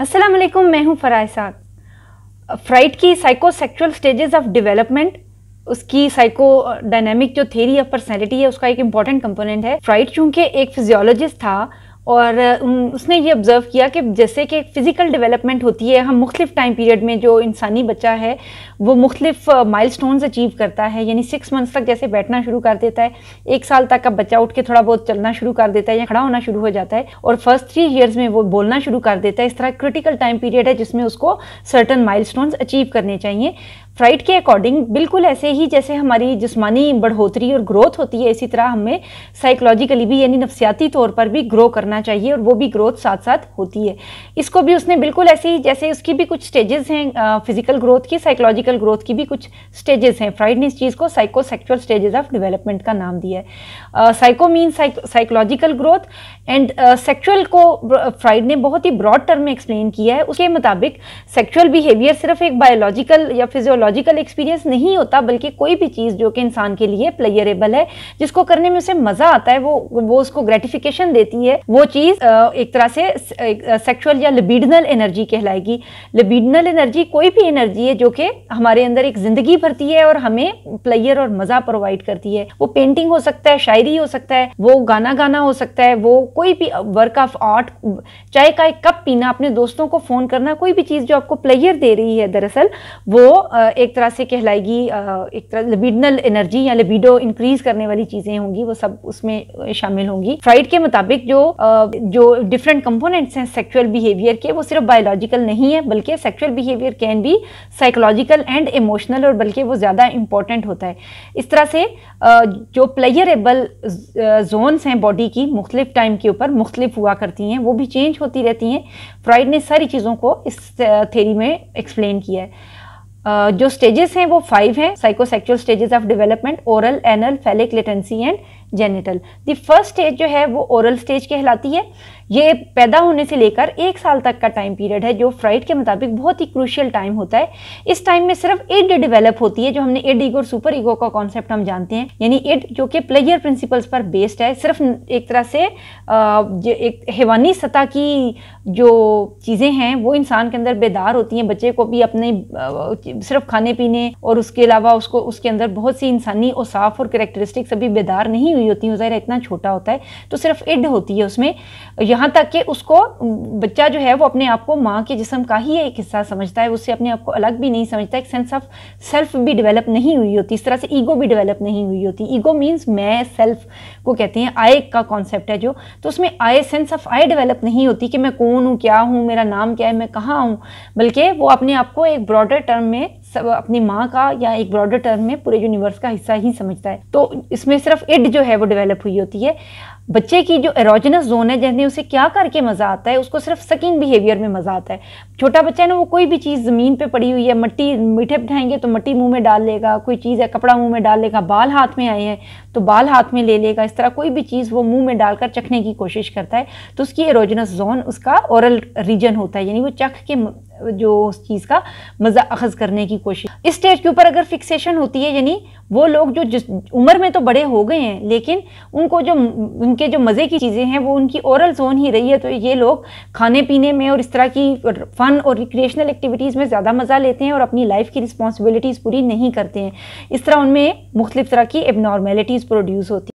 अस्सलाम वालेकुम मैं हूं फ़राह साद फ्राइड की सेक्चुअल स्टेजेस ऑफ डेवलपमेंट उसकी साइको डायनेमिक जो थेरी ऑफ पर्सनैलिटी है उसका एक इम्पॉर्टेंट कंपोनेंट है फ्राइड चूंकि एक फिजियोलॉजिस्ट था और उसने ये ऑब्ज़र्व किया कि जैसे कि फ़िज़िकल डेवलपमेंट होती है हम मुख्तलिफ टाइम पीरियड में जो इंसानी बच्चा है वो मुख्तफ माइल स्टोन्स अचीव करता है यानी सिक्स मंथ्स तक जैसे बैठना शुरू कर देता है एक साल तक का बच्चा उठ के थोड़ा बहुत चलना शुरू कर देता है या खड़ा होना शुरू हो जाता है और फर्स्ट थ्री ईयर्स में वो बोलना शुरू कर देता है इस तरह क्रिटिकल टाइम पीरियड है जिसमें उसको सर्टन माइल अचीव करने चाहिए फ्राइड के अकॉर्डिंग बिल्कुल ऐसे ही जैसे हमारी जिसमानी बढ़ोतरी और ग्रोथ होती है इसी तरह हमें साइकोलॉजिकली भी यानी नफसियाती तौर पर भी ग्रो करना चाहिए और वो भी ग्रोथ साथ साथ होती है इसको भी उसने बिल्कुल ऐसे ही जैसे उसकी भी कुछ स्टेजेस हैं फिजिकल ग्रोथ की साइकोलॉजिकल ग्रोथ की भी कुछ स्टेजेस हैं फ्राइड ने इस चीज़ को साइकोसेक्चुअल स्टेजेस ऑफ डिवेलपमेंट का नाम दिया है psycho mean psychological growth and sexual को फ्राइड ने बहुत ही ब्रॉड टर्म में एक्सप्लेन किया है उसके मुताबिक सेक्चुअल बिहेवियर सिर्फ एक बायोलॉजिकल या फिजियोलॉजिकल साइकोलॉजिकल एक्सपीरियंस नहीं होता बल्कि कोई भी चीज़ जो कि इंसान के लिए प्लेयरेबल है जिसको करने में उसे मज़ा आता है वो वो उसको ग्रेटिफिकेशन देती है वो चीज़ एक तरह से सेक्सुअल या लिबिडनल एनर्जी कहलाएगी लिबिडनल एनर्जी कोई भी एनर्जी है जो कि हमारे अंदर एक ज़िंदगी भरती है और हमें प्लेयर और मज़ा प्रोवाइड करती है वो पेंटिंग हो सकता है शायरी हो सकता है वो गाना गाना हो सकता है वो कोई भी वर्क ऑफ आर्ट चाय का एक कप पीना अपने दोस्तों को फ़ोन करना कोई भी चीज़ जो आपको प्लेयर दे रही है दरअसल वो एक तरह से कहलाएगी एक तरह लिबिडनल एनर्जी या लिबिडो इंक्रीज करने वाली चीज़ें होंगी वो सब उसमें शामिल होंगी फ्राइड के मुताबिक जो जो डिफरेंट कंपोनेंट्स हैं सेक्सुअल बिहेवियर के वो सिर्फ बायोलॉजिकल नहीं है बल्कि सेक्सुअल बिहेवियर कैन भी साइकोलॉजिकल एंड इमोशनल और बल्कि वो ज़्यादा इम्पॉर्टेंट होता है इस तरह से जो प्लेयरेबल जोन्स हैं बॉडी की मुख्तलिफ टाइम के ऊपर मुख्तलिफ हुआ करती हैं वो भी चेंज होती रहती हैं फ्राइड ने सारी चीज़ों को इस थेरी में एक्सप्लेन किया है जो स्टेजेस हैं वो फाइव हैं psychosexual stages of development oral anal phallic latency and genital the first stage जो है वो ओरल स्टेज कहलाती है ये पैदा होने से लेकर एक साल तक का टाइम पीरियड है जो फ्राइड के मुताबिक बहुत ही क्रूशियल टाइम होता है इस टाइम में सिर्फ एड डेवलप होती है जो हमने एड ईगो और सुपर ईगो का कॉन्सेप्ट हम जानते हैं यानी एड जो कि प्लेयर प्रिंसिपल्स पर बेस्ड है सिर्फ एक तरह से एक हैवानी सतह की जो चीज़ें हैं वो इंसान के अंदर बेदार होती हैं बच्चे को भी अपने सिर्फ खाने पीने और उसके अलावा उसको उसके अंदर बहुत सी इंसानी औसाफ और करेक्टरिस्टिक्स अभी बेदार नहीं हुई होती है ज़ाहिर इतना छोटा होता है तो सिर्फ इड होती है उसमें यहाँ तक कि उसको बच्चा जो है वो अपने आप को माँ के जिसम का ही एक हिस्सा समझता है उससे अपने आप को अलग भी नहीं समझता एक सेंस ऑफ सेल्फ भी डेवलप नहीं हुई होती इस तरह से ईगो भी डेवलप नहीं हुई होती ईगो मीन्स मैं सेल्फ को कहते हैं आय का कॉन्सेप्ट है जो तो उसमें I sense of I develop नहीं होती कि मैं कौन हूँ क्या हूँ मेरा नाम क्या है मैं कहाँ हूँ बल्कि वो अपने आप को एक ब्रॉडर टर्म में सब अपनी माँ का या एक ब्रॉडर टर्म में पूरे यूनिवर्स का हिस्सा ही समझता है तो इसमें सिर्फ इड जो है वो डेवलप हुई होती है बच्चे की जो एरोजनस जोन है जैसे उसे क्या करके मज़ा आता है उसको सिर्फ सकिंग बिहेवियर में मज़ा आता है छोटा बच्चा है ना वो कोई भी चीज़ ज़मीन पे पड़ी हुई है मट्टी मीठे बिठाएंगे तो मट्टी मुंह में डाल लेगा कोई चीज़ है कपड़ा मुंह में डाल लेगा बाल हाथ में आए हैं तो बाल हाथ में ले लेगा इस तरह कोई भी चीज़ वो मुँह में डालकर चखने की कोशिश करता है तो उसकी एरोजनस जोन उसका औरल रीजन होता है यानी वो चख के जो उस चीज़ का मज़ा अखज़ करने की कोशिश इस स्टेज के ऊपर अगर फिक्सेशन होती है यानी वो लोग जो जिस उम्र में तो बड़े हो गए हैं लेकिन उनको जो उनके जो मज़े की चीज़ें हैं वो उनकी ओरल जोन ही रही है तो ये लोग खाने पीने में और इस तरह की फ़न और रिक्रिएशनल एक्टिविटीज़ में ज़्यादा मज़ा लेते हैं और अपनी लाइफ की रिस्पॉन्सिबिलिटीज़ पूरी नहीं करते हैं इस तरह उनमें मुख्तलिफ़ तरह की एबनॉर्मेलिटीज़ प्रोड्यूस होती